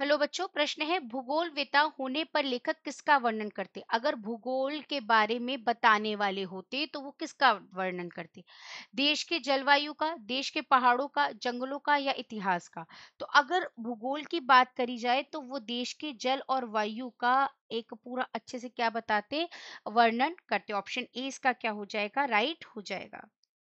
hello बच्चों प्रश्न है भूगोल वेता होने पर लेखक किसका वर्णन करते अगर भूगोल के बारे में बताने वाले होते तो वो किसका वर्णन करते देश के जलवायु का देश के पहाड़ों का जंगलों का या इतिहास का तो अगर भूगोल की बात करी जाए तो वो देश के जल और वायु का एक पूरा अच्छे से क्या बताते वर्णन करते ऑप्शन ए इसका क्या हो जाएगा राइट हो जाएगा